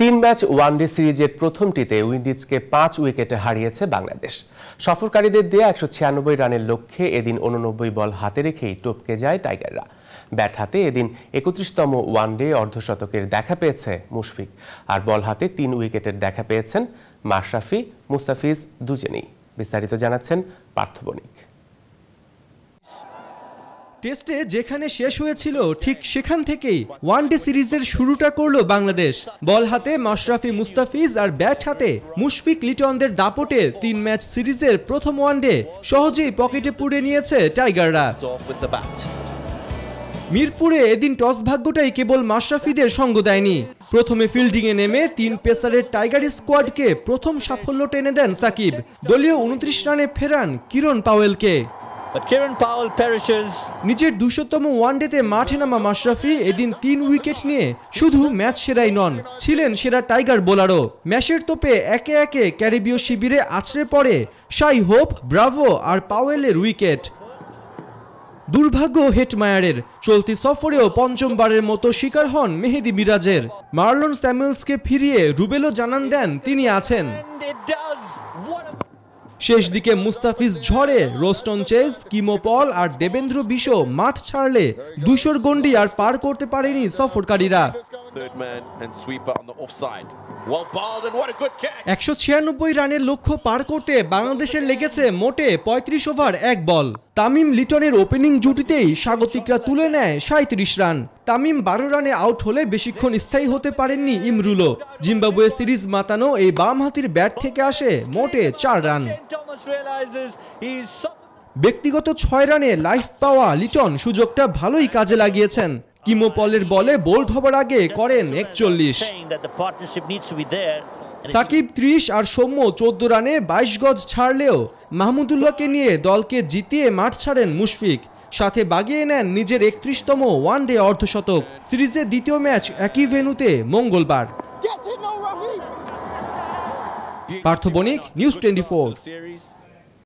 তিন match one day সিরিজের প্রথমটিতে উইন্ডিজকে পাঁচ উইকেটে হারিয়েছে বাংলাদেশ সফরকারীদের দিয়ে একশো ছিয়ানব্বই রানের লক্ষ্যে এদিন উননব্বই বল হাতে রেখেই টপকে যায় টাইগাররা ব্যাট হাতে এদিন একত্রিশতম ওয়ানডে অর্ধশতকের দেখা পেয়েছে মুশফিক আর বল হাতে তিন উইকেটের দেখা পেয়েছেন মাশরাফি মুস্তাফিজ দুজনেই বিস্তারিত জানাচ্ছেন পার্থবণিক টেস্টে যেখানে শেষ হয়েছিল ঠিক সেখান থেকেই ডে সিরিজের শুরুটা করলো বাংলাদেশ বল হাতে মাশরাফি মুস্তাফিজ আর ব্যাট হাতে মুশফিক লিটনদের দাপটে তিন ম্যাচ সিরিজের প্রথম ওয়ানডে সহজেই পকেটে পুড়ে নিয়েছে টাইগাররা মিরপুরে এদিন টস ভাগ্যটাই কেবল মাশরাফিদের সঙ্গ দেয়নি প্রথমে ফিল্ডিংয়ে নেমে তিন পেসারের টাইগার স্কোয়াডকে প্রথম সাফল্য টেনে দেন সাকিব দলীয় উনত্রিশ রানে ফেরান কিরণ পাওয়েলকে নিজের দুশোতম ওয়ানডেতে মাঠে নামা মাশরাফি এদিন তিন উইকেট নিয়ে শুধু ম্যাচ সেরাই নন ছিলেন সেরা টাইগার বোলারও ম্যাচের তোপে একে একে ক্যারিবীয় শিবিরে আছড়ে পড়ে সাই হোপ ব্রাভো আর পাওয়েলের উইকেট দুর্ভাগ্য হেটমায়ারের চলতি সফরেও পঞ্চমবারের মতো শিকার হন মেহেদি মিরাজের মার্লন স্যামুয়েলসকে ফিরিয়ে রুবেলও জানান দেন তিনি আছেন শেষ দিকে মুস্তাফিজ ঝড়ে রোস্টন চেস কিমোপল আর দেবেন্দ্র বিশো মাঠ ছাড়লে দুশোর গন্ডি আর পার করতে পারেনি সফরকারীরা একশো ছিয়ানব্বই রানের লক্ষ্য পার করতে বাংলাদেশের লেগেছে মোটে ৩৫ ওভার এক বল তামিম লিটনের ওপেনিং জুটিতেই স্বাগতিকরা তুলে নেয় সাঁত্রিশ রান তামিম বারো রানে আউট হলে বেশিক্ষণ স্থায়ী হতে পারেননি ইমরুলও জিম্বাবুয়ে সিরিজ মাতানো এই বাম হাতির ব্যাট থেকে আসে মোটে চার রান ব্যক্তিগত ছয় রানে লাইফ পাওয়া লিটন সুযোগটা ভালোই কাজে লাগিয়েছেন কিমোপলের বলে বোল্ড হবার আগে করেন একচল্লিশ সাকিব ত্রিশ আর সৌম্য চোদ্দ রানে বাইশ গজ ছাড়লেও মাহমুদুল্লাহকে নিয়ে দলকে জিতিয়ে মাঠ ছাড়েন মুশফিক সাথে বাগিয়ে নেন নিজের একত্রিশতম ওয়ান ডে অর্ধশতক সিরিজের দ্বিতীয় ম্যাচ একই ভেনুতে মঙ্গলবার পার্থ বণিক নিউজ টোয়েন্টি